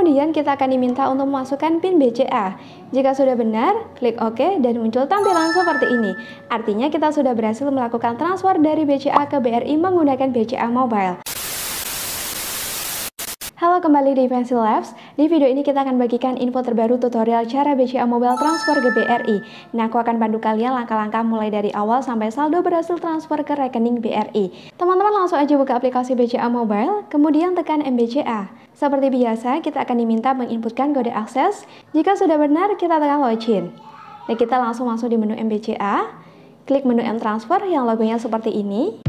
Kemudian kita akan diminta untuk memasukkan PIN BCA. Jika sudah benar, klik OK dan muncul tampilan seperti ini. Artinya kita sudah berhasil melakukan transfer dari BCA ke BRI menggunakan BCA Mobile. Halo kembali di Fancy Labs. Di video ini kita akan bagikan info terbaru tutorial cara BCA Mobile transfer ke BRI. Nah, aku akan bantu kalian langkah-langkah mulai dari awal sampai saldo berhasil transfer ke rekening BRI. Teman-teman langsung aja buka aplikasi BCA Mobile, kemudian tekan MBCA. Seperti biasa, kita akan diminta menginputkan kode akses. Jika sudah benar, kita tekan login. Nah kita langsung masuk di menu MBCA. Klik menu M Transfer yang logonya seperti ini.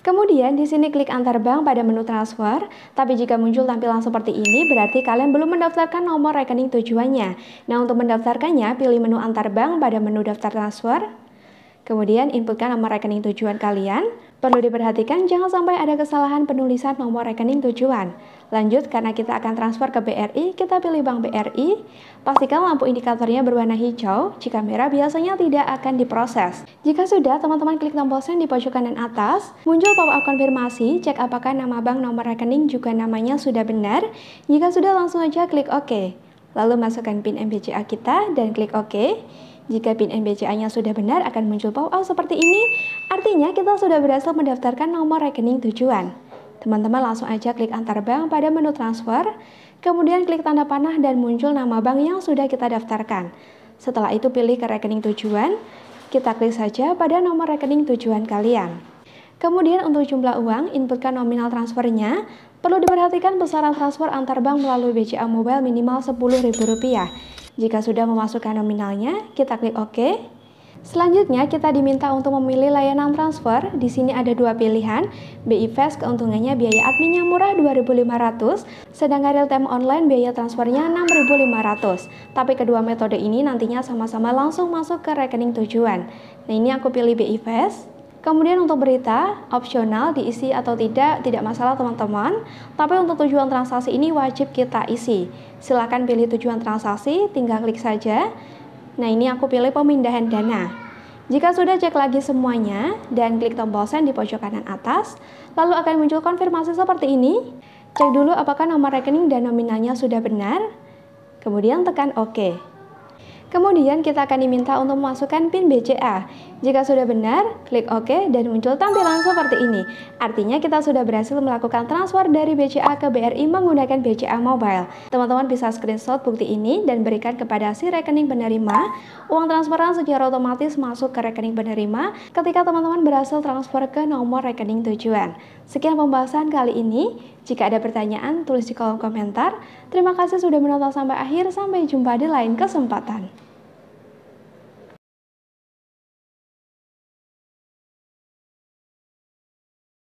Kemudian di sini klik antar bank pada menu transfer, tapi jika muncul tampilan seperti ini berarti kalian belum mendaftarkan nomor rekening tujuannya. Nah, untuk mendaftarkannya pilih menu antar bank pada menu daftar transfer, Kemudian inputkan nomor rekening tujuan kalian. Perlu diperhatikan jangan sampai ada kesalahan penulisan nomor rekening tujuan. Lanjut, karena kita akan transfer ke BRI, kita pilih Bank BRI. Pastikan lampu indikatornya berwarna hijau, jika merah biasanya tidak akan diproses. Jika sudah, teman-teman klik tombol send di pojok kanan atas. Muncul pop-up konfirmasi, cek apakah nama bank nomor rekening juga namanya sudah benar. Jika sudah, langsung aja klik OK. Lalu masukkan PIN MBCA kita dan klik OK. Jika PIN NBCA-nya sudah benar akan muncul pop up seperti ini, artinya kita sudah berhasil mendaftarkan nomor rekening tujuan. Teman-teman langsung aja klik antar bank pada menu transfer, kemudian klik tanda panah dan muncul nama bank yang sudah kita daftarkan. Setelah itu pilih ke rekening tujuan, kita klik saja pada nomor rekening tujuan kalian. Kemudian untuk jumlah uang, inputkan nominal transfernya. Perlu diperhatikan besaran transfer antar bank melalui BCA Mobile minimal Rp10.000. Jika sudah memasukkan nominalnya, kita klik OK. Selanjutnya, kita diminta untuk memilih layanan transfer. Di sini ada dua pilihan, BI Fast keuntungannya biaya adminnya murah 2.500, sedangkan real time online biaya transfernya 6.500. Tapi kedua metode ini nantinya sama-sama langsung masuk ke rekening tujuan. Nah, ini aku pilih BI Fast. Kemudian untuk berita, opsional diisi atau tidak, tidak masalah teman-teman. Tapi untuk tujuan transaksi ini wajib kita isi. Silahkan pilih tujuan transaksi, tinggal klik saja. Nah ini aku pilih pemindahan dana. Jika sudah cek lagi semuanya dan klik tombol send di pojok kanan atas, lalu akan muncul konfirmasi seperti ini. Cek dulu apakah nomor rekening dan nominalnya sudah benar, kemudian tekan OK. Kemudian kita akan diminta untuk memasukkan PIN BCA. Jika sudah benar, klik OK dan muncul tampilan seperti ini. Artinya kita sudah berhasil melakukan transfer dari BCA ke BRI menggunakan BCA Mobile. Teman-teman bisa screenshot bukti ini dan berikan kepada si rekening penerima. Uang transferan secara otomatis masuk ke rekening penerima ketika teman-teman berhasil transfer ke nomor rekening tujuan. Sekian pembahasan kali ini. Jika ada pertanyaan, tulis di kolom komentar. Terima kasih sudah menonton sampai akhir. Sampai jumpa di lain kesempatan.